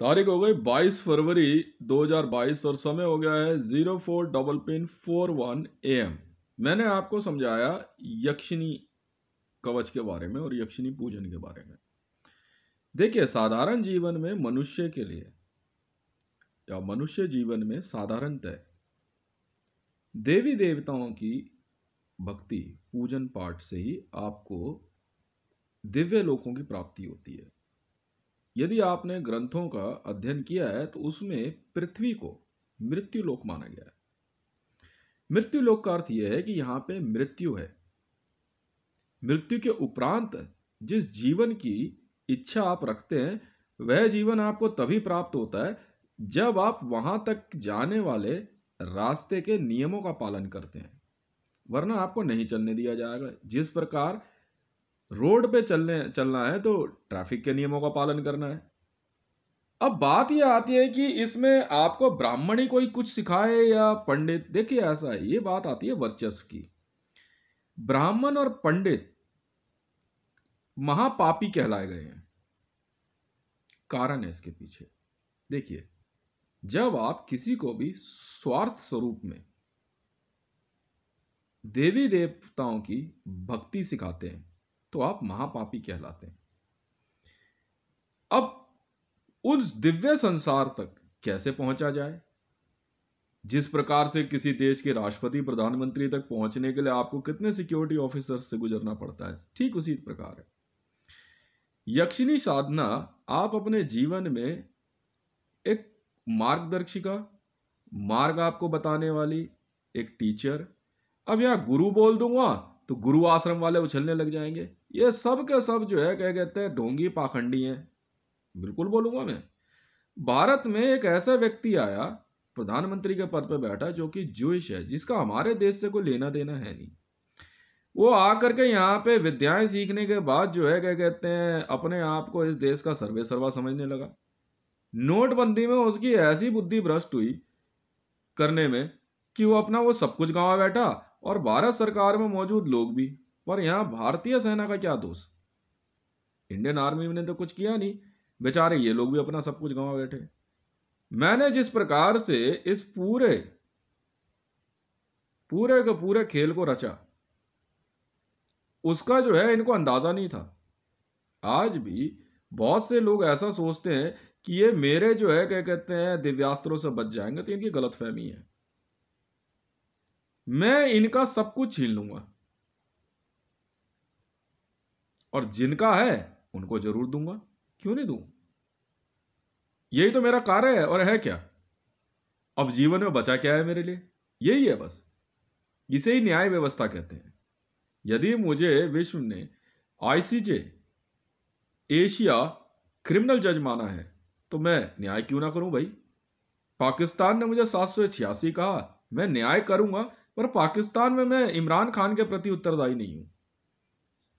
तारीख हो गई 22 फरवरी 2022 और समय हो गया है zero four double pin four one A M मैंने आपको समझाया यक्षिणी कवच के बारे में और यक्षिणी पूजन के बारे में देखिए साधारण जीवन में मनुष्य के लिए या मनुष्य जीवन में साधारणतः देवी देवताओं की भक्ति पूजन पाठ से ही आपको दिव्य लोकों की प्राप्ति होती है यदि आपने ग्रंथों का अध्ययन किया है तो उसमें पृथ्वी को मृत्यु लोक माना गया है मृत्यु लोक का अर्थ यह है कि यहां पे मृत्यु है मृत्यु के उपरांत जिस जीवन की इच्छा आप रखते हैं वह जीवन आपको तभी प्राप्त होता है जब आप वहां तक जाने वाले रास्ते के नियमों का पालन करते हैं वरना आपको नहीं चलने दिया जाएगा जिस प्रकार रोड पे चलने चलना है तो ट्रैफिक के नियमों का पालन करना है अब बात यह आती है कि इसमें आपको ब्राह्मण ही कोई कुछ सिखाए या पंडित देखिए ऐसा है ये बात आती है वर्चस्व की ब्राह्मण और पंडित महापापी कहलाए गए हैं कारण है इसके पीछे देखिए जब आप किसी को भी स्वार्थ स्वरूप में देवी देवताओं की भक्ति सिखाते हैं तो आप महापापी कहलाते हैं अब उस दिव्य संसार तक कैसे पहुंचा जाए जिस प्रकार से किसी देश के राष्ट्रपति प्रधानमंत्री तक पहुंचने के लिए आपको कितने सिक्योरिटी ऑफिसर से गुजरना पड़ता है ठीक उसी प्रकार है यक्षिणी साधना आप अपने जीवन में एक मार्गदर्शिका मार्ग आपको बताने वाली एक टीचर अब यहां गुरु बोल दूंगा तो गुरु आश्रम वाले उछलने लग जाएंगे ये सब के सब जो है क्या कहते हैं ढोंगी पाखंडी हैं बिल्कुल बोलूंगा मैं भारत में एक ऐसा व्यक्ति आया प्रधानमंत्री के पद पर बैठा जो कि जूश है जिसका हमारे देश से कोई लेना देना है नहीं वो आकर के यहाँ पे विद्याएं सीखने के बाद जो है क्या कहते हैं अपने आप को इस देश का सर्वे सर्वा समझने लगा नोटबंदी में उसकी ऐसी बुद्धि भ्रष्ट हुई करने में कि वो अपना वो सब कुछ गंवा बैठा और भारत सरकार में मौजूद लोग भी पर यहाँ भारतीय सेना का क्या दोष इंडियन आर्मी ने तो कुछ किया नहीं बेचारे ये लोग भी अपना सब कुछ गंवा बैठे मैंने जिस प्रकार से इस पूरे पूरे के पूरे खेल को रचा उसका जो है इनको अंदाजा नहीं था आज भी बहुत से लोग ऐसा सोचते हैं कि ये मेरे जो है क्या कहते हैं दिव्यास्त्रों से बच जाएंगे तो इनकी गलतफहमी है मैं इनका सब कुछ छीन लूंगा और जिनका है उनको जरूर दूंगा क्यों नहीं दू यही तो मेरा कार्य है और है क्या अब जीवन में बचा क्या है मेरे लिए यही है बस इसे ही न्याय व्यवस्था कहते हैं यदि मुझे विश्व ने आईसीजे एशिया क्रिमिनल जज माना है तो मैं न्याय क्यों ना करूं भाई पाकिस्तान ने मुझे सात सौ छियासी कहा मैं न्याय करूंगा पर पाकिस्तान में मैं इमरान खान के प्रति उत्तरदायी नहीं हूं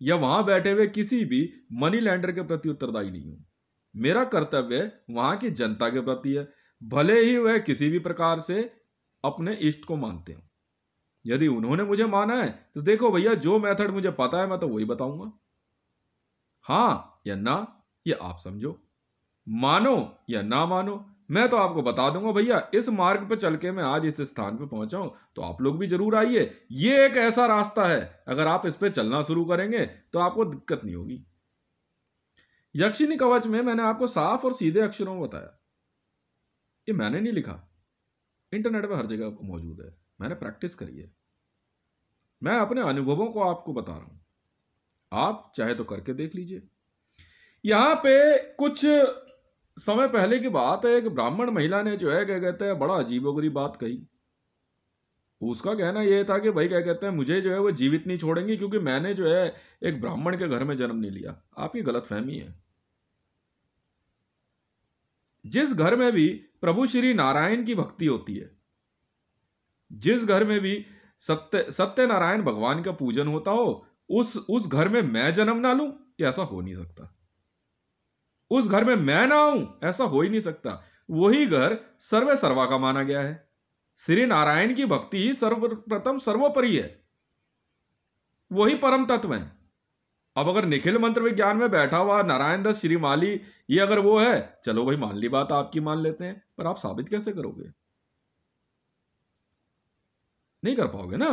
या वहां बैठे हुए किसी भी मनी लैंडर के प्रति उत्तरदायी नहीं हूं मेरा कर्तव्य वहां की जनता के प्रति है भले ही वह किसी भी प्रकार से अपने इष्ट को मानते हो यदि उन्होंने मुझे माना है तो देखो भैया जो मेथड मुझे पता है मैं तो वही बताऊंगा हां या ना ये आप समझो मानो या ना मानो मैं तो आपको बता दूंगा भैया इस मार्ग पर चल के मैं आज इस स्थान पर पहुंचा हूं तो आप लोग भी जरूर आइए ये एक ऐसा रास्ता है अगर आप इस पर चलना शुरू करेंगे तो आपको दिक्कत नहीं होगी यक्षिणी कवच में मैंने आपको साफ और सीधे अक्षरों में बताया ये मैंने नहीं लिखा इंटरनेट पर हर जगह मौजूद है मैंने प्रैक्टिस करी है मैं अपने अनुभवों को आपको बता रहा हूं आप चाहे तो करके देख लीजिए यहां पे कुछ समय पहले की बात है एक ब्राह्मण महिला ने जो है क्या कहते हैं बड़ा अजीबोगरीब बात कही उसका कहना यह था कि भाई क्या कहते हैं मुझे जो है वो जीवित नहीं छोड़ेंगी क्योंकि मैंने जो है एक ब्राह्मण के घर में जन्म नहीं लिया आपकी गलत फहमी है जिस घर में भी प्रभु श्री नारायण की भक्ति होती है जिस घर में भी सत्य सत्य नारायण भगवान का पूजन होता हो उस उस घर में मैं जन्म ना लूं ऐसा हो नहीं सकता उस घर में मैं ना आऊं ऐसा हो ही नहीं सकता वही घर सर्वे सर्वा का माना गया है श्री नारायण की भक्ति ही सर्वप्रथम सर्वोपरि है वही परम तत्व है अब अगर निखिल मंत्र विज्ञान में बैठा हुआ नारायण दस श्री माली ये अगर वो है चलो भाई मान ली बात आपकी मान लेते हैं पर आप साबित कैसे करोगे नहीं कर पाओगे ना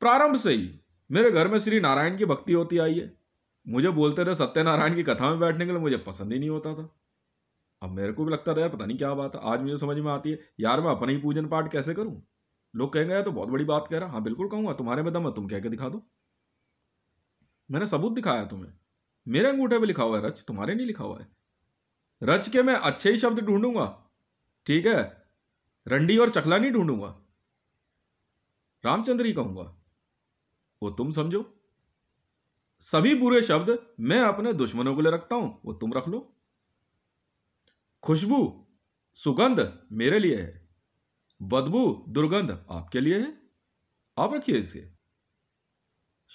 प्रारंभ से ही मेरे घर में श्री नारायण की भक्ति होती आई है मुझे बोलते थे सत्यनारायण की कथा में बैठने के लिए मुझे पसंद ही नहीं होता था अब मेरे को भी लगता था यार पता नहीं क्या बात है आज मुझे समझ में आती है यार मैं अपना ही पूजन पाठ कैसे करूँ लोग कहेंगे यार तो बहुत बड़ी बात कह रहा हाँ बिल्कुल कहूंगा तुम्हारे में दम है तुम कह के दिखा दो मैंने सबूत दिखाया तुम्हें मेरे अंगूठे पर लिखा हुआ है रच तुम्हारे नहीं लिखा हुआ है रच के मैं अच्छे ही शब्द ढूंढूंगा ठीक है रंडी और चखला नहीं ढूंढूंगा रामचंद्र ही कहूंगा वो तुम समझो सभी बुरे शब्द मैं अपने दुश्मनों के लिए रखता हूं वो तुम रख लो खुशबू सुगंध मेरे लिए है बदबू दुर्गंध आपके लिए है आप रखिए इसे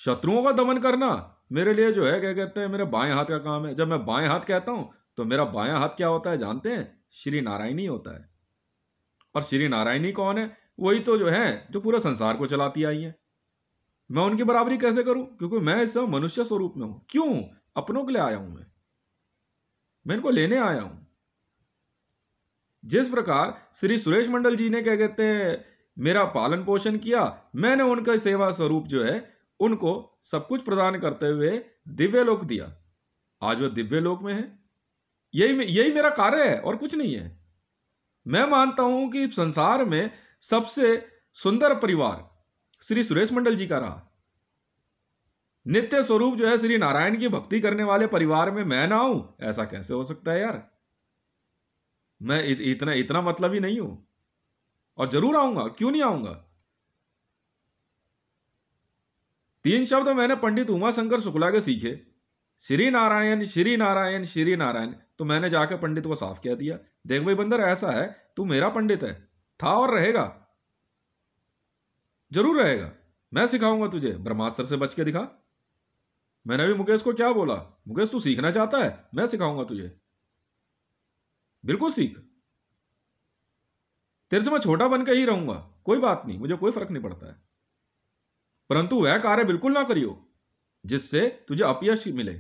शत्रुओं का दमन करना मेरे लिए जो है क्या कहते हैं मेरे बाएं हाथ का काम है जब मैं बाएं हाथ कहता हूं तो मेरा बाया हाथ क्या होता है जानते हैं श्री नारायणी होता है और श्री नारायणी कौन है वही तो जो है जो पूरे संसार को चलाती आई है मैं उनकी बराबरी कैसे करूं क्योंकि मैं इस समय मनुष्य स्वरूप में हूं क्यों अपनों के लिए आया हूं मैं मैं इनको लेने आया हूं जिस प्रकार श्री सुरेश मंडल जी ने क्या कहते हैं मेरा पालन पोषण किया मैंने उनका सेवा स्वरूप जो है उनको सब कुछ प्रदान करते हुए दिव्य लोक दिया आज वह दिव्य लोक में है यही यही मेरा कार्य है और कुछ नहीं है मैं मानता हूं कि संसार में सबसे सुंदर परिवार श्री सुरेश मंडल जी का रहा नित्य स्वरूप जो है श्री नारायण की भक्ति करने वाले परिवार में मैं ना हूं ऐसा कैसे हो सकता है यार मैं इत, इतना इतना मतलब ही नहीं हूं और जरूर आऊंगा क्यों नहीं आऊंगा तीन शब्द मैंने पंडित उमा शंकर शुक्ला के सीखे श्री नारायण श्री नारायण श्री नारायण तो मैंने जाकर पंडित को साफ कह दिया देख भाई बंदर ऐसा है तू मेरा पंडित है था और रहेगा जरूर रहेगा मैं सिखाऊंगा तुझे ब्रह्मास्त्र से बच के दिखा मैंने भी मुकेश को क्या बोला मुकेश तू सीखना चाहता है मैं सिखाऊंगा तुझे बिल्कुल सीख तेरे से मैं छोटा बन के ही रहूंगा कोई बात नहीं मुझे कोई फर्क नहीं पड़ता है परंतु वह कार्य बिल्कुल ना करियो जिससे तुझे अपयश मिले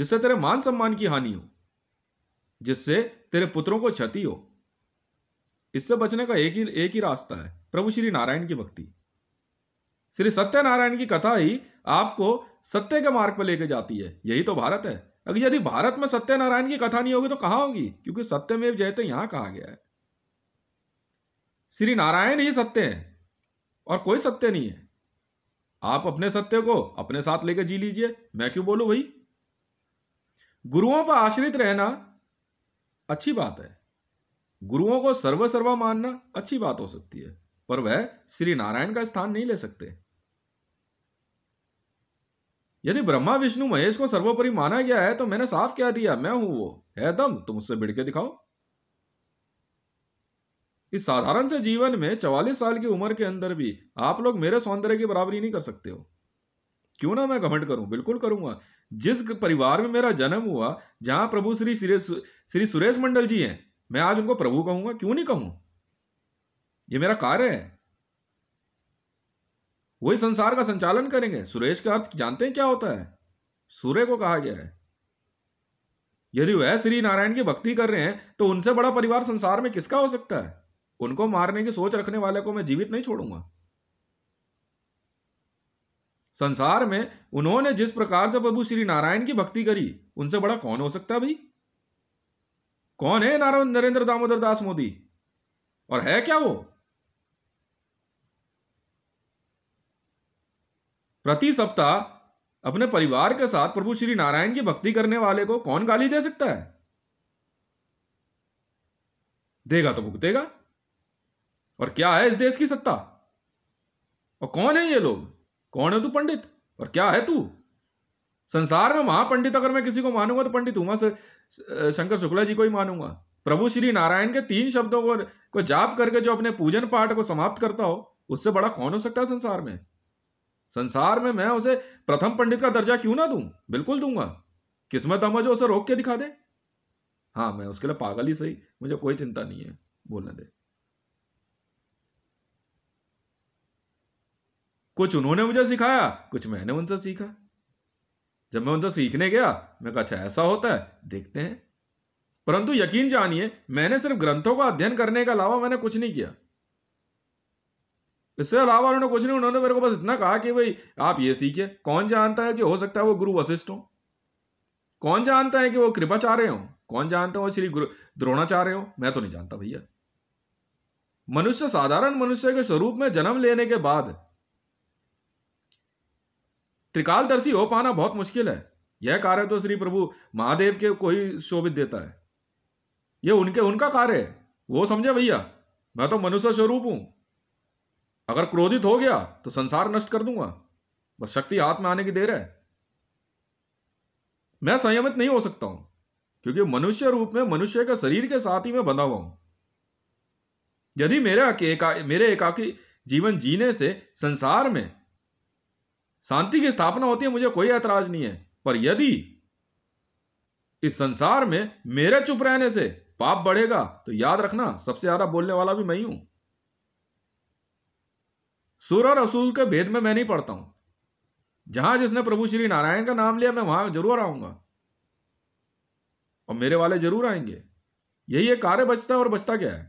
जिससे तेरे मान सम्मान की हानि हो जिससे तेरे पुत्रों को क्षति हो इससे बचने का एक ही एक ही रास्ता है प्रभु श्री नारायण की भक्ति श्री सत्यनारायण की कथा ही आपको सत्य के मार्ग पर लेके जाती है यही तो भारत है अगर यदि भारत में सत्यनारायण की कथा नहीं होगी तो कहां होगी क्योंकि सत्य में जयते यहां कहा गया है श्री नारायण ही सत्य है और कोई सत्य नहीं है आप अपने सत्य को अपने साथ लेकर जी लीजिए मैं क्यों बोलू भाई गुरुओं पर आश्रित रहना अच्छी बात है गुरुओं को सर्व सर्वा मानना अच्छी बात हो सकती है पर वह श्री नारायण का स्थान नहीं ले सकते यदि ब्रह्मा विष्णु महेश को सर्वोपरि माना गया है तो मैंने साफ क्या दिया मैं हूं वो है दम तुम उससे भिड़ के दिखाओ इस साधारण से जीवन में चवालीस साल की उम्र के अंदर भी आप लोग मेरे सौंदर्य की बराबरी नहीं कर सकते हो क्यों ना मैं घमंड करूं बिल्कुल करूंगा जिस परिवार में मेरा जन्म हुआ जहां प्रभु श्री श्री सुरेश मंडल जी हैं मैं आज उनको प्रभु कहूंगा क्यों नहीं कहूं ये मेरा कार्य है वही संसार का संचालन करेंगे सुरेश का अर्थ जानते हैं क्या होता है सूर्य को कहा गया है यदि वह श्री नारायण की भक्ति कर रहे हैं तो उनसे बड़ा परिवार संसार में किसका हो सकता है उनको मारने की सोच रखने वाले को मैं जीवित नहीं छोड़ूंगा संसार में उन्होंने जिस प्रकार से प्रभु श्री नारायण की भक्ति करी उनसे बड़ा कौन हो सकता भाई कौन है नरेंद्र दामोदर दास मोदी और है क्या वो प्रति सप्ताह अपने परिवार के साथ प्रभु श्री नारायण की भक्ति करने वाले को कौन गाली दे सकता है देगा तो भुगतेगा और क्या है इस देश की सत्ता और कौन है ये लोग कौन है तू पंडित और क्या है तू संसार में महापंडित अगर मैं किसी को मानूंगा तो पंडित उमा से शंकर शुक्ला जी को ही मानूंगा प्रभु श्री नारायण के तीन शब्दों को को जाप करके जो अपने पूजन पाठ को समाप्त करता हो उससे बड़ा कौन हो सकता है संसार में संसार में मैं उसे प्रथम पंडित का दर्जा क्यों ना दू बिल्कुल दूंगा किस्मत हम जो उसे रोक के दिखा दे हाँ मैं उसके लिए पागल ही सही मुझे कोई चिंता नहीं है बोलने दे कुछ उन्होंने मुझे सिखाया कुछ मैंने उनसे सीखा जब मैं उनसे सीखने गया मैं कहा अच्छा ऐसा होता है देखते हैं परंतु यकीन जानिए मैंने सिर्फ ग्रंथों का अध्ययन करने के अलावा मैंने कुछ नहीं किया इससे अलावा उन्होंने कुछ नहीं उन्होंने मेरे को बस इतना कहा कि भाई आप ये सीखिए कौन जानता है कि हो सकता है वो गुरु वशिष्ठ हो कौन जानता है कि वो कृपाचार्य हो कौन जानता है वो श्री गुरु द्रोणाचार्य हो मैं तो नहीं जानता भैया मनुष्य साधारण मनुष्य के स्वरूप में जन्म लेने के बाद त्रिकालदर्शी हो पाना बहुत मुश्किल है यह कार्य तो श्री प्रभु महादेव के को ही शोभित देता है यह उनके उनका कार्य है वो समझे भैया मैं तो मनुष्य स्वरूप हूं अगर क्रोधित हो गया तो संसार नष्ट कर दूंगा बस शक्ति हाथ में आने की देर है मैं संयमित नहीं हो सकता हूं क्योंकि मनुष्य रूप में मनुष्य के शरीर के साथ ही मैं बंधा हुआ हूं यदि मेरे एका, मेरे एकाकी जीवन जीने से संसार में शांति की स्थापना होती है मुझे कोई ऐतराज नहीं है पर यदि इस संसार में मेरे चुप रहने से पाप बढ़ेगा तो याद रखना सबसे ज्यादा बोलने वाला भी मैं ही हूं सुर और असुर के भेद में मैं नहीं पढ़ता हूं जहां जिसने प्रभु श्री नारायण का नाम लिया मैं वहां जरूर आऊंगा और मेरे वाले जरूर आएंगे यही एक कार्य बचता है और बचता क्या है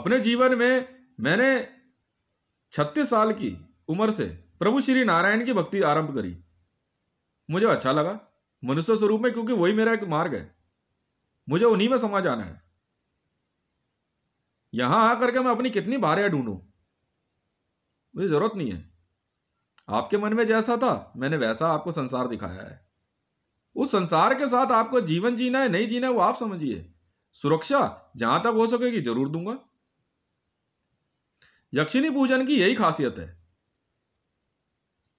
अपने जीवन में मैंने छत्तीस साल की उम्र से प्रभु श्री नारायण की भक्ति आरंभ करी मुझे अच्छा लगा मनुष्य स्वरूप में क्योंकि वही मेरा एक मार्ग है मुझे उन्हीं में समा जाना है यहां आकर के मैं अपनी कितनी बारियां ढूंढू मुझे जरूरत नहीं है आपके मन में जैसा था मैंने वैसा आपको संसार दिखाया है उस संसार के साथ आपको जीवन जीना है नहीं जीना है वो आप समझिए सुरक्षा जहां तक हो सकेगी जरूर दूंगा यक्षिणी पूजन की यही खासियत है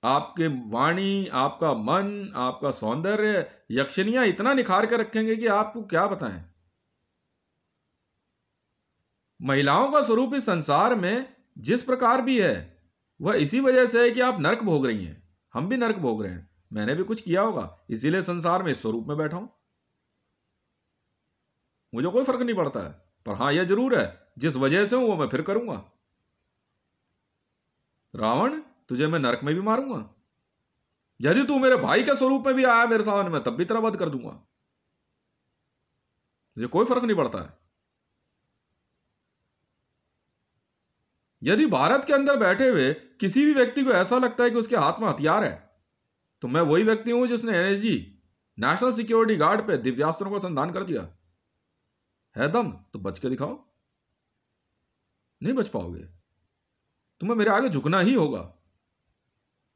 आपके वाणी आपका मन आपका सौंदर्य यक्षिणिया इतना निखार कर रखेंगे कि आपको क्या बताएं महिलाओं का स्वरूप इस संसार में जिस प्रकार भी है वह इसी वजह से है कि आप नरक भोग रही हैं हम भी नरक भोग रहे हैं मैंने भी कुछ किया होगा इसीलिए संसार में इस स्वरूप में बैठा हूं मुझे कोई फर्क नहीं पड़ता है पर हां यह जरूर है जिस वजह से हूं वो मैं फिर करूंगा रावण तुझे मैं नरक में भी मारूंगा यदि तू मेरे भाई के स्वरूप में भी आया मेरे सामने में तब भी तेरा वध कर दूंगा मुझे कोई फर्क नहीं पड़ता है यदि भारत के अंदर बैठे हुए किसी भी व्यक्ति को ऐसा लगता है कि उसके हाथ में हथियार है तो मैं वही व्यक्ति हूं जिसने एनएसजी नेशनल सिक्योरिटी गार्ड पे दिव्यास्त्रों का संधान कर दिया है दम तो बच के दिखाओ नहीं बच पाओगे तुम्हें मेरे आगे झुकना ही होगा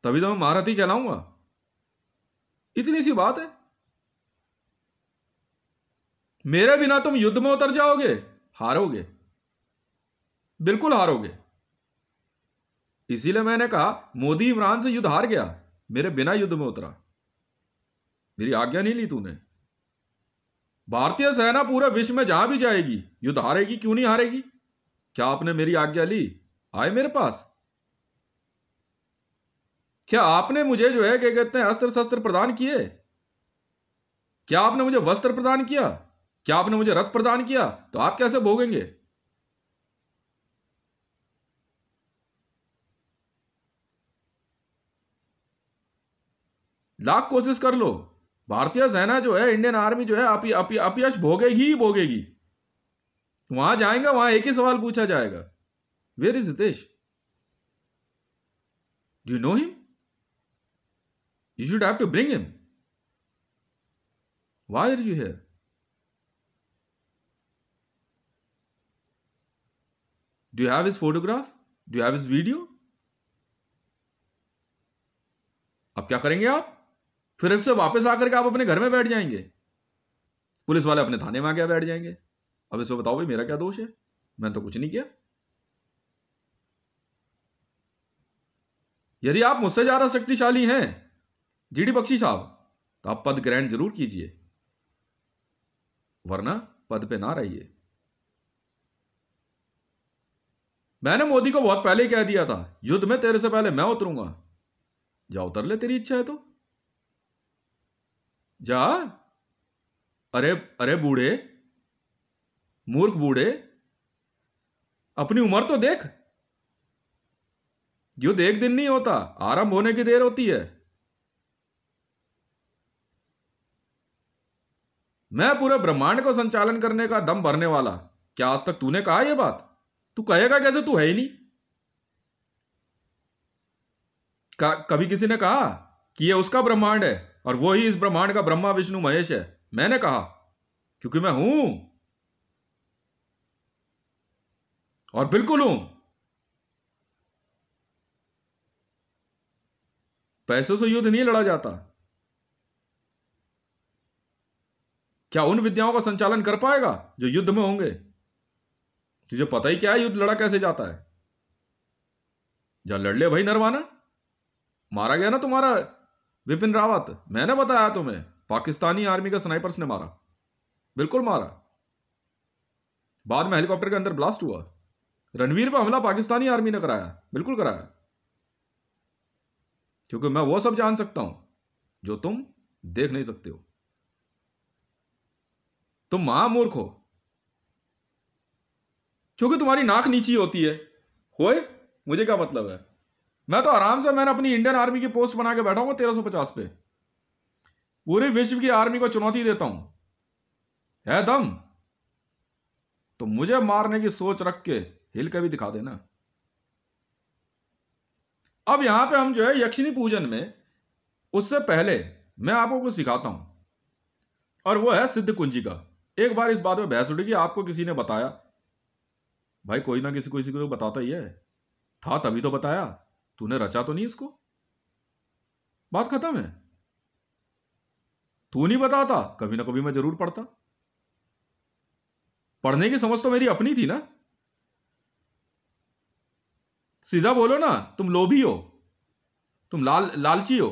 तभी तो मैं महारथी कहलाऊंगा इतनी सी बात है मेरे बिना तुम युद्ध में उतर जाओगे हारोगे बिल्कुल हारोगे इसीलिए मैंने कहा मोदी इमरान से युद्ध हार गया मेरे बिना युद्ध में उतरा मेरी आज्ञा नहीं ली तूने भारतीय सेना पूरे विश्व में जहां भी जाएगी युद्ध हारेगी क्यों नहीं हारेगी क्या आपने मेरी आज्ञा ली आए मेरे पास क्या आपने मुझे जो है क्या कहते हैं अस्त्र शस्त्र प्रदान किए क्या आपने मुझे वस्त्र प्रदान किया क्या आपने मुझे रथ प्रदान किया तो आप कैसे भोगेंगे लाख कोशिश कर लो भारतीय सेना जो है इंडियन आर्मी जो है अपयश भोगेगी ही भोगेगी वहां जाएंगे वहां एक ही सवाल पूछा जाएगा Where is Hitesh? Do you know him? You should have to bring him. Why are you here? Do you have his photograph? Do you have his video? अब क्या करेंगे आप फिर से वापस आकर के आप अपने घर में बैठ जाएंगे पुलिस वाले अपने थाने में आके बैठ जाएंगे अब इसको बताओ भाई मेरा क्या दोष है मैंने तो कुछ नहीं किया यदि आप मुझसे ज़्यादा शक्तिशाली हैं जीडी बख्शी साहब तो आप पद ग्रहण जरूर कीजिए वरना पद पे ना रहिए मैंने मोदी को बहुत पहले कह दिया था युद्ध में तेरे से पहले मैं उतरूंगा जा उतर ले तेरी इच्छा है तो जा अरे अरे बूढ़े मूर्ख बूढ़े अपनी उम्र तो देख युद्ध तो एक दिन नहीं होता आरंभ होने की देर होती है मैं पूरे ब्रह्मांड को संचालन करने का दम भरने वाला क्या आज तक तूने कहा यह बात तू कहेगा कैसे तू है ही नहीं कभी किसी ने कहा कि यह उसका ब्रह्मांड है और वो ही इस ब्रह्मांड का ब्रह्मा विष्णु महेश है मैंने कहा क्योंकि मैं हूं और बिल्कुल हूं पैसों से युद्ध नहीं लड़ा जाता क्या उन विद्याओं का संचालन कर पाएगा जो युद्ध में होंगे तुझे पता ही क्या है युद्ध लड़ा कैसे जाता है जा लड़ ले भाई नरवाना मारा गया ना तुम्हारा विपिन रावत मैंने बताया तुम्हें पाकिस्तानी आर्मी का स्नाइपर्स ने मारा बिल्कुल मारा बाद में हेलीकॉप्टर के अंदर ब्लास्ट हुआ रणवीर पर हमला पाकिस्तानी आर्मी ने कराया बिल्कुल कराया क्योंकि मैं वो सब जान सकता हूं जो तुम देख नहीं सकते हो तुम महामूर्ख हो क्योंकि तुम्हारी नाक नीची होती है होए मुझे क्या मतलब है मैं तो आराम से मैंने अपनी इंडियन आर्मी की पोस्ट बना के बैठा हूं तेरह सौ पचास पे पूरे विश्व की आर्मी को चुनौती देता हूं है दम तो मुझे मारने की सोच रख के हिल के भी दिखा देना अब यहां पे हम जो है यक्षिणी पूजन में उससे पहले मैं आपको कुछ सिखाता हूं और वो है सिद्ध कुंजी का एक बार इस बात में बहस उठी कि आपको किसी ने बताया भाई कोई ना किसी को किसी को तो बताता ही है था तभी तो बताया तूने रचा तो नहीं इसको बात खत्म है तू नहीं बताता कभी ना कभी मैं जरूर पढ़ता पढ़ने की समझ तो मेरी अपनी थी ना सीधा बोलो ना तुम लोभी हो तुम लाल लालची हो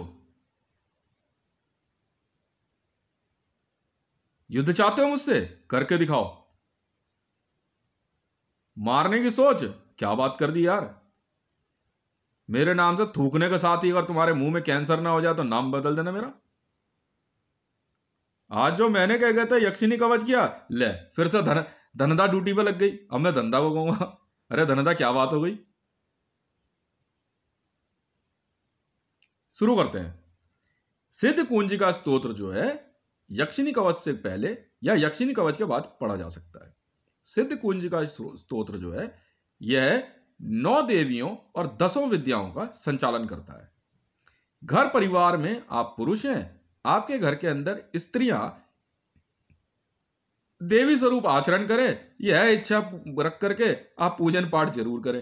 युद्ध चाहते हो मुझसे करके दिखाओ मारने की सोच क्या बात कर दी यार मेरे नाम से थूकने के साथ ही अगर तुम्हारे मुंह में कैंसर ना हो जाए तो नाम बदल देना मेरा आज जो मैंने कह गया था यक्षिनी कवच किया ले फिर से धन धनदा ड्यूटी पे लग गई अब मैं धंधा को कहूंगा अरे धनदा क्या बात हो गई शुरू करते हैं सिद्ध कुंजी का स्तोत्र जो है यक्षिणी कवच से पहले या यक्षिणी कवच के बाद पढ़ा जा सकता है सिद्ध कुंज का स्तोत्र जो है यह नौ देवियों और दसों विद्याओं का संचालन करता है घर परिवार में आप पुरुष हैं आपके घर के अंदर स्त्रियां देवी स्वरूप आचरण करें यह इच्छा रख करके आप पूजन पाठ जरूर करें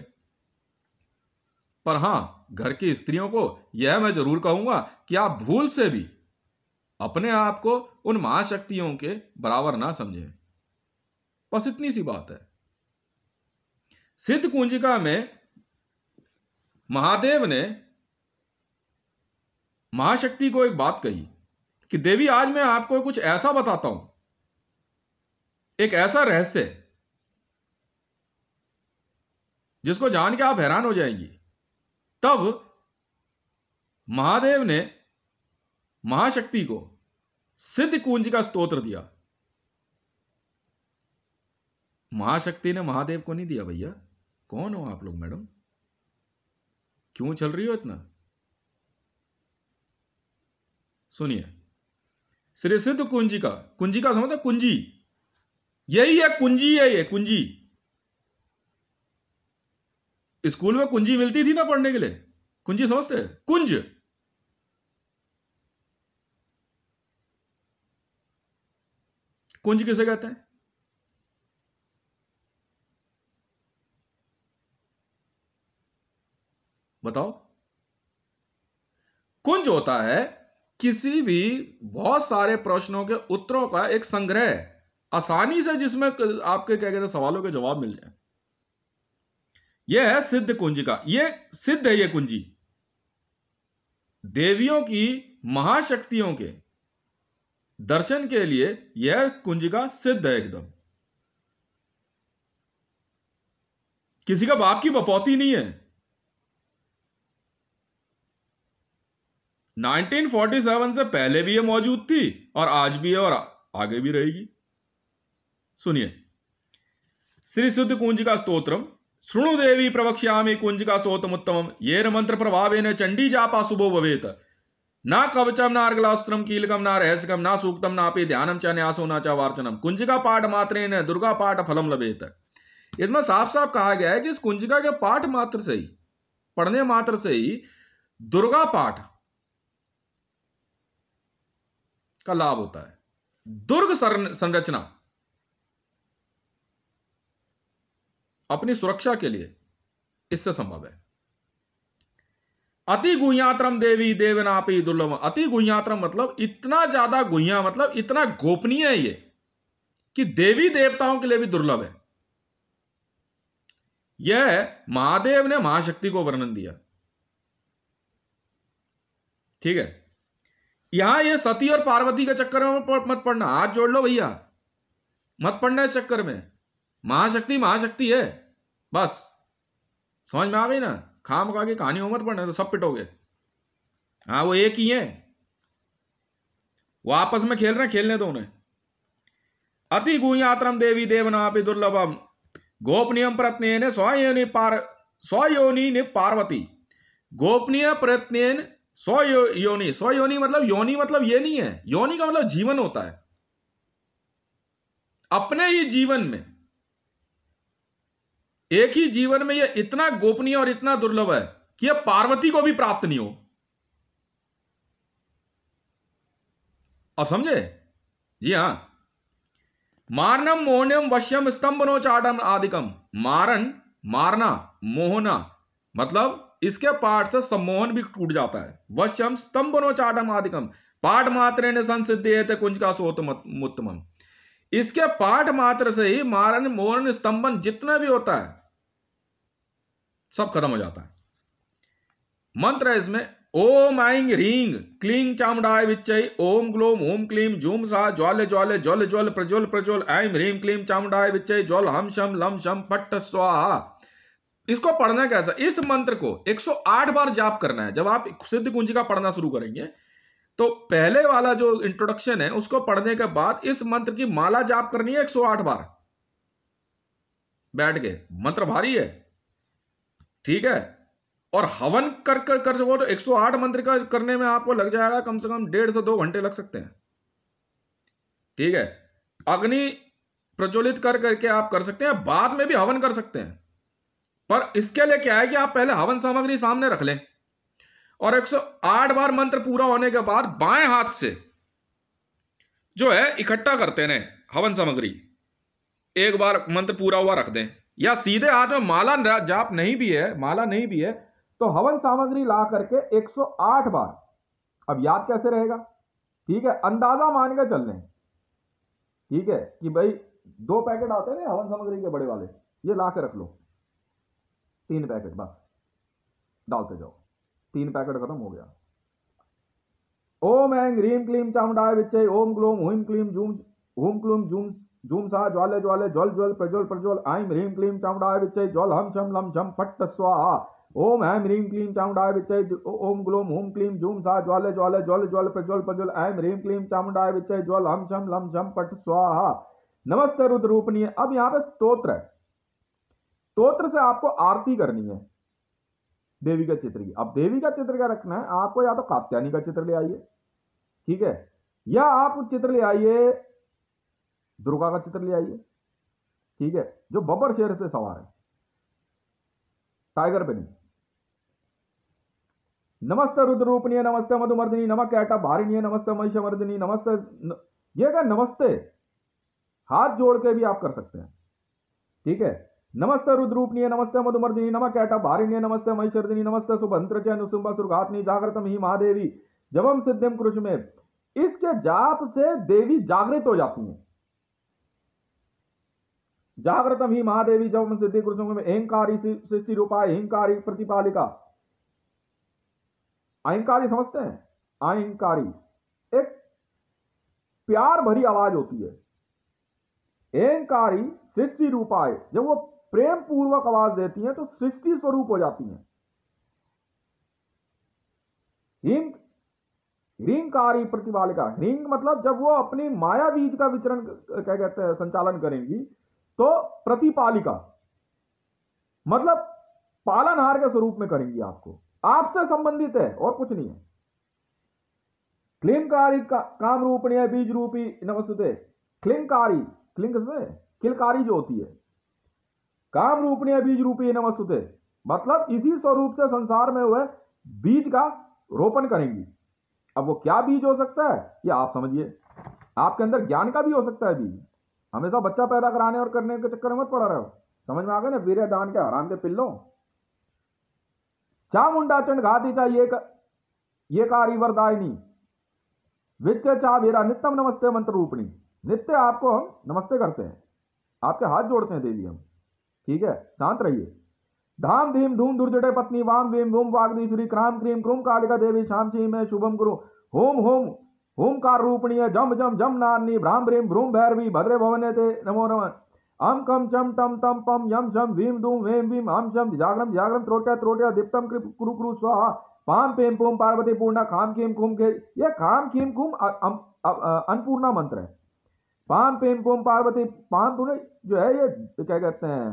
पर हां घर की स्त्रियों को यह मैं जरूर कहूंगा कि आप भूल से भी अपने आप को उन महाशक्तियों के बराबर ना समझें बस इतनी सी बात है सिद्ध कुंजिका में महादेव ने महाशक्ति को एक बात कही कि देवी आज मैं आपको कुछ ऐसा बताता हूं एक ऐसा रहस्य जिसको जान के आप हैरान हो जाएंगी तब महादेव ने महाशक्ति को सिद्ध कुंज का स्तोत्र दिया महाशक्ति ने महादेव को नहीं दिया भैया कौन हो आप लोग मैडम क्यों चल रही हो इतना सुनिए श्री सिद्ध कुंजी का कुंजी का समझते कुंजी यही है कुंजी है ये कुंजी स्कूल में कुंजी मिलती थी ना पढ़ने के लिए कुंजी समझते कुंज कुंज किसे कहते हैं बताओ कुंज होता है किसी भी बहुत सारे प्रश्नों के उत्तरों का एक संग्रह आसानी से जिसमें आपके क्या कहते हैं सवालों के जवाब मिल जाए यह है सिद्ध कुंजिका यह सिद्ध है यह कुंजी देवियों की महाशक्तियों के दर्शन के लिए यह कुंजिका सिद्ध है एकदम किसी का बाप की बपौती नहीं है 1947 से पहले भी यह मौजूद थी और आज भी है और आगे भी रहेगी सुनिए श्री सिद्ध का स्त्रोत्र शृणु देवी प्रवक्ष्यामि कुंजिका सोतमुत्तम येर मंत्र प्रभावेन चंडी जापा शुभो भवेत ना कवचम ना अर्गलास्त्रम कीलकम ना रहस्यकम ना सूक्तम ना पे ध्यानम च न्यासो ना च वार्चनम कुंजिका पाठ न दुर्गा पाठ फलम लभेत इसमें साफ साफ कहा गया है कि इस कुंजिका के पाठ मात्र से ही पढ़ने मात्र से ही दुर्गा पाठ का लाभ होता है दुर्ग संरचना अपनी सुरक्षा के लिए इससे संभव है अति गुहयात्रम देवी देवनापी दुर्लभ अति गुहयात्रम मतलब इतना ज्यादा गुहिया मतलब इतना गोपनीय है ये कि देवी देवताओं के लिए भी दुर्लभ है यह महादेव ने महाशक्ति को वर्णन दिया ठीक है यहां ये सती और पार्वती के चक्कर में मत पड़ना हाथ जोड़ लो भैया मत पड़ना इस चक्कर में महाशक्ति महाशक्ति है बस समझ में आ गई ना खाम खा के कहानी हो मत तो सब पिटोगे हाँ वो एक ही है वो आपस में खेल रहे हैं खेलने दो उन्हें अति गुहयात्रम देवी देवनापि दुर्लभम गोपनीय प्रत्नेन स्वयोनि पार स्वयोनि ने पार्वती गोपनीय प्रत्नेन स्वयो योनि स्वयोनि मतलब योनि मतलब ये नहीं है योनि का मतलब जीवन होता है अपने ही जीवन में एक ही जीवन में यह इतना गोपनीय और इतना दुर्लभ है कि यह पार्वती को भी प्राप्त नहीं हो अब समझे जी हां मारनम मोहनम वश्यम स्तंभनोचाटम आदिकम मारन मारना मोहना मतलब इसके पाठ से सम्मोहन भी टूट जाता है वश्यम स्तंभ स्तंभनोचाटम आदिकम पाठ मात्र ने संसिद्धि कुंज का सोत मुत्तम इसके पाठ मात्र से ही मारन मोरन स्तंभन जितना भी होता है सब खत्म हो जाता है मंत्र है इसमें ओम आइंग रिंग क्लीं चामडाय विच्चय ओम ग्लोम ओम क्लीम झूम सा ज्वाले ज्वाले ज्वल ज्वल प्रज्वल प्रज्वल ऐम ह्रीम क्लीम चामडाय विचय ज्वल हम शम लम शम पट्ट स्वाहा इसको पढ़ना कैसा इस मंत्र को 108 बार जाप करना है जब आप सिद्ध का पढ़ना शुरू करेंगे तो पहले वाला जो इंट्रोडक्शन है उसको पढ़ने के बाद इस मंत्र की माला जाप करनी है 108 बार बैठ गए मंत्र भारी है ठीक है और हवन कर कर कर सको तो 108 मंत्र का करने में आपको लग जाएगा कम से कम डेढ़ से दो घंटे लग सकते हैं ठीक है अग्नि प्रज्वलित कर करके आप कर सकते हैं बाद में भी हवन कर सकते हैं पर इसके लिए क्या है कि आप पहले हवन सामग्री सामने रख लें और 108 बार मंत्र पूरा होने के बाद बाएं हाथ से जो है इकट्ठा करते हैं हवन सामग्री एक बार मंत्र पूरा हुआ रख दें या सीधे हाथ में माला जाप नहीं भी है माला नहीं भी है तो हवन सामग्री ला करके 108 बार अब याद कैसे रहेगा ठीक है अंदाजा मान के चल ठीक है कि भाई दो पैकेट आते हैं हवन सामग्री के बड़े वाले ये ला के रख लो तीन पैकेट बस डालते जाओ तीन पैकेट खत्म हो गया ओम एंग ह्रीम क्लीम चामुंडाय विचय ओम क्लोम हुम क्लीम जूम हुम क्लूम जूम जूम सा ज्वाले ज्वाले ज्वल ज्वल प्रज्वल प्रज्वल ऐं ह्रीम क्लीम चामुंडाय विचय ज्वल हम शम लम झम फट स्वाहा ओम ऐं ह्रीम क्लीम चामुंडाय विचय ओम ग्लोम हुम क्लीम जूम सा ज्वाले ज्वाले ज्वल ज्वल प्रज्वल प्रज्वल ऐं ह्रीम क्लीम चामुंडाय विचय ज्वल हम शम लम झम फट स्वाहा नमस्ते रुद्र रूपनीय अब यहाँ पे स्तोत्र है स्तोत्र से आपको आरती करनी है देवी का चित्र की अब देवी का चित्र क्या रखना है आपको या तो कात्यानी का चित्र ले आइए ठीक है या आप चित्र ले आइए दुर्गा का चित्र ले आइए ठीक है जो बब्बर शेर से सवार है टाइगर पे नहीं नमस्ते रुद्रूपनीय नमस्ते मधुमर्दिनी नमक कैटा भारिणीय नमस्ते महिषमर्दिनी नमस्ते न... ये क्या नमस्ते हाथ जोड़ के भी आप कर सकते हैं ठीक है नमस्ते रुद्रूपनीय नमस्ते मधुमर्दिनी नम कैटा भारिण्य नमस्ते महिषर्दिनी नमस्ते सुभंत्र चुंबा जागृतम ही महादेवी जबम सिद्धम कृष्ण में इसके जाप से देवी जागृत हो जाती है जागृतम ही महादेवी जबम सिद्धि कृष्ण में अहंकारी सृष्टि रूपा अहंकारी प्रतिपालिका अहंकारी समझते हैं अहंकारी एक प्यार भरी आवाज होती है अहंकारी सृष्टि रूपाए जब वो प्रेम पूर्वक आवाज देती हैं तो सृष्टि स्वरूप हो जाती हैं हिंग ह्रिंकारी प्रतिपालिका हिंग मतलब जब वो अपनी माया बीज का विचरण क्या कहते हैं संचालन करेंगी तो प्रतिपालिका मतलब पालनहार के स्वरूप में करेंगी आपको आपसे संबंधित है और कुछ नहीं है क्लिंकारी का, काम रूपणी है बीज रूपी नमस्ते क्लिंकारी क्लिंग से किलकारी जो होती है काम रूपणीय बीज रूपी नमस्तुते मतलब इसी स्वरूप से संसार में हुए बीज का रोपण करेंगी अब वो क्या बीज हो सकता है ये आप समझिए आपके अंदर ज्ञान का भी हो सकता है बीज हमेशा बच्चा पैदा कराने और करने के चक्कर मत पड़ा रहे हो समझ में आ गए ना वीर दान के आराम के पिल्लो चंड घाती चा ये का, ये कारी वरदायनी वित्य चा वीरा नित्यम नमस्ते मंत्र रूपणी नित्य आपको हम नमस्ते करते हैं आपके हाथ जोड़ते हैं देवी हम ठीक है शांत रहिए धाम धीम धूम दुर्जटे पत्नी वाम वीम वोम श्री क्राम क्रीम क्रूम कालिका देवी श्याम सिंह में शुभम गुरु होम होम होम कार रूपणीय जम जम जम नानी भ्राम भ्रीम भ्रूम भैरवी भद्रे भवने ते नमो नम अम कम चम तम तम पम यम शम भीम धूम वेम भीम हम शम जागरम जागरम त्रोट्या त्रोट्या दीप्तम कुरु कुरु स्वाहा पाम पेम पूम पार्वती पूर्णा खाम खीम कुम खे ये खाम खीम कुम अन्नपूर्णा मंत्र है पाम पेम पूम पार्वती पाम पूर्ण जो है ये क्या कहते हैं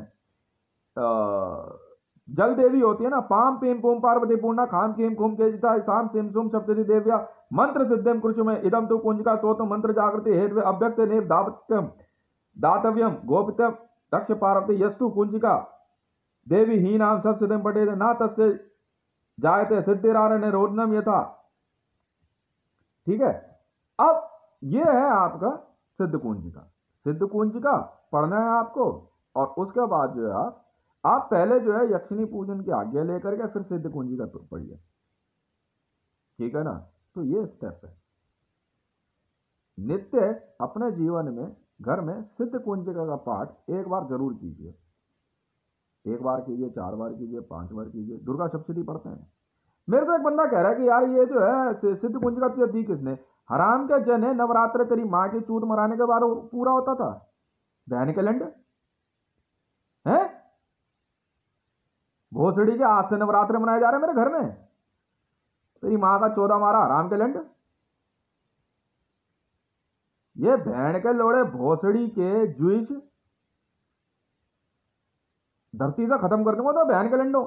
जल देवी होती है ना पाम पीम पुम पार्वती पूर्णा खाम कीम कुम के शाम सीम सुम सप्तरी देव्या मंत्र सिद्धम कृषि में इदम तो कुंजिका स्रोत मंत्र जागृति हेतु अभ्यक्त ने दावत्यम दातव्यम गोपित दक्ष पार्वती यस्तु कुंजिका देवी ही नाम सब सिद्धम पटे ना तस्से जायते सिद्धिरारण्य रोदनम यथा ठीक है अब ये है आपका सिद्ध कुंजिका सिद्ध कुंजिका पढ़ना है आपको और उसके बाद जो है आप आप पहले जो है यक्षिणी पूजन की आज्ञा लेकर के फिर सिद्ध कुंजी का पढ़िए ठीक है ना तो ये स्टेप है नित्य अपने जीवन में घर में सिद्ध कुंजिका का पाठ एक बार जरूर कीजिए एक बार कीजिए चार बार कीजिए पांच बार कीजिए दुर्गा सब्सिडी पढ़ते हैं मेरे को तो एक बंदा कह रहा है कि यार ये जो है सिद्ध कुंजिका तो दी किसने हराम के जन है नवरात्र तेरी माँ की चूत मराने के बाद पूरा होता था बहन कैलेंडर भोसड़ी के आज से नवरात्र मनाए जा रहे मेरे घर में तेरी माँ का चौदह मारा आराम के लंड ये भेड़ के लोड़े भोसड़ी के जुइच धरती से खत्म कर दूंगा तो बहन के लंडो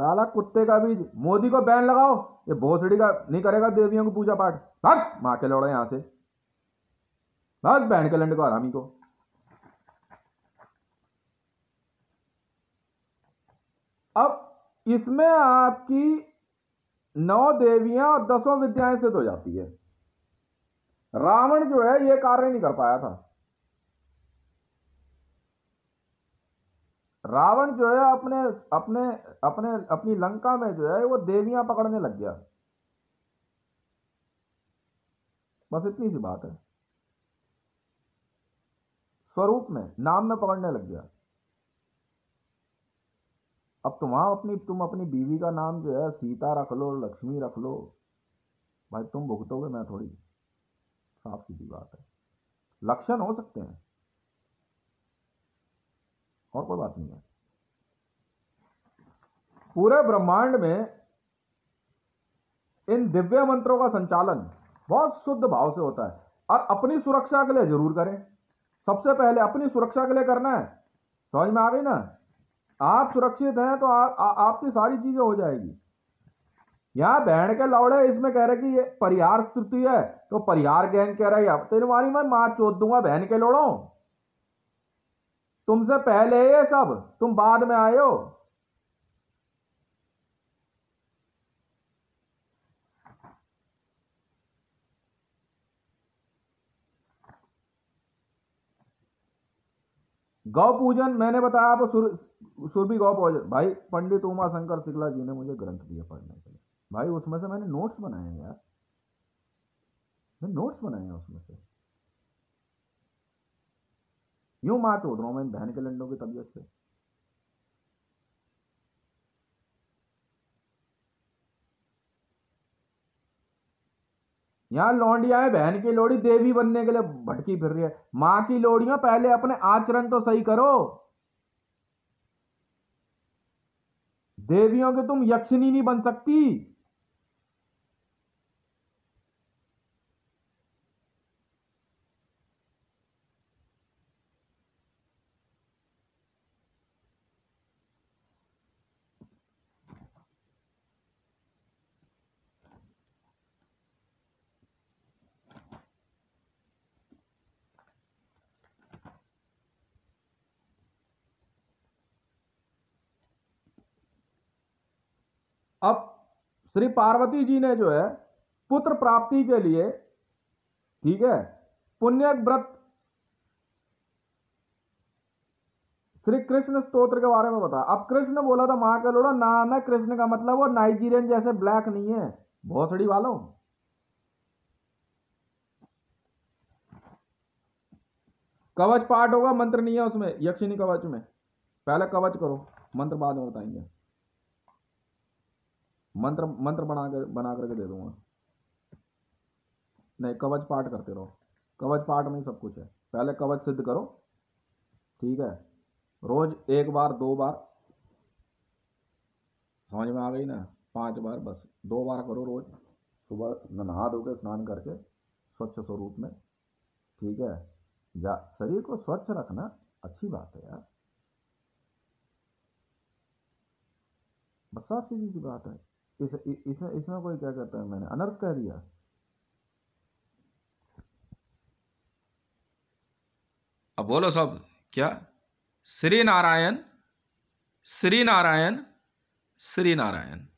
साला कुत्ते का बीज मोदी को बैन लगाओ ये भोसड़ी का नहीं करेगा देवियों की पूजा पाठ मां माँ के लोड़े यहां से भाग बैंड कलंड को आरामी को अब इसमें आपकी नौ देवियां और दसों विद्याएं सिद्ध हो जाती है रावण जो है यह कार्य नहीं कर पाया था रावण जो है अपने अपने अपने अपनी लंका में जो है वो देवियां पकड़ने लग गया बस इतनी सी बात है स्वरूप में नाम में पकड़ने लग गया अब तुम अपनी तुम अपनी बीवी का नाम जो है सीता रख लो लक्ष्मी रख लो भाई तुम भुगतोगे मैं थोड़ी साफ सीधी बात है लक्षण हो सकते हैं और कोई बात नहीं है पूरे ब्रह्मांड में इन दिव्य मंत्रों का संचालन बहुत शुद्ध भाव से होता है और अपनी सुरक्षा के लिए जरूर करें सबसे पहले अपनी सुरक्षा के लिए करना है समझ में आ गई ना आप सुरक्षित हैं तो आ, आ, आपकी सारी चीजें हो जाएगी यहाँ बहन के लौड़े इसमें कह रहे कि ये परिहार स्तुति है तो परिहार गैंग कह रहा है तेरी वाली मैं मार चोद दूंगा बहन के लौड़ो तुमसे पहले ये सब तुम बाद में आए हो गौ पूजन मैंने बताया आप सुर सुरभि गौ पूजन भाई पंडित उमा शंकर सिकला जी ने मुझे ग्रंथ दिया पढ़ने के लिए भाई उसमें से मैंने नोट्स बनाए हैं यार मैं नोट्स बनाए हैं उसमें से यूं मार चोद रहा हूं मैं बहन के लंडों की तबीयत से यहाँ लौंडिया है बहन की लोड़ी देवी बनने के लिए भटकी फिर रही है माँ की लोड़ियों पहले अपने आचरण तो सही करो देवियों के तुम यक्षिणी नहीं बन सकती अब श्री पार्वती जी ने जो है पुत्र प्राप्ति के लिए ठीक है पुण्य व्रत श्री कृष्ण स्तोत्र के बारे में बता अब कृष्ण बोला था माँ का लोड़ा ना ना कृष्ण का मतलब वो नाइजीरियन जैसे ब्लैक नहीं है भोसड़ी वालों कवच पाठ होगा मंत्र नहीं है उसमें यक्षिणी कवच में पहले कवच करो मंत्र बाद में बताएंगे मंत्र मंत्र बना कर बना करके दे दूंगा नहीं कवच पाठ करते रहो कवच पाठ में ही सब कुछ है पहले कवच सिद्ध करो ठीक है रोज एक बार दो बार समझ में आ गई ना पांच बार बस दो बार करो रोज सुबह नहा धो के स्नान करके स्वच्छ स्वरूप में ठीक है जा शरीर को स्वच्छ रखना अच्छी बात है यार बस साफ सीधी की बात है इस, इसमें इसमें कोई क्या करता है मैंने अनर्थ कह दिया अब बोलो सब क्या श्री नारायण श्री नारायण श्री नारायण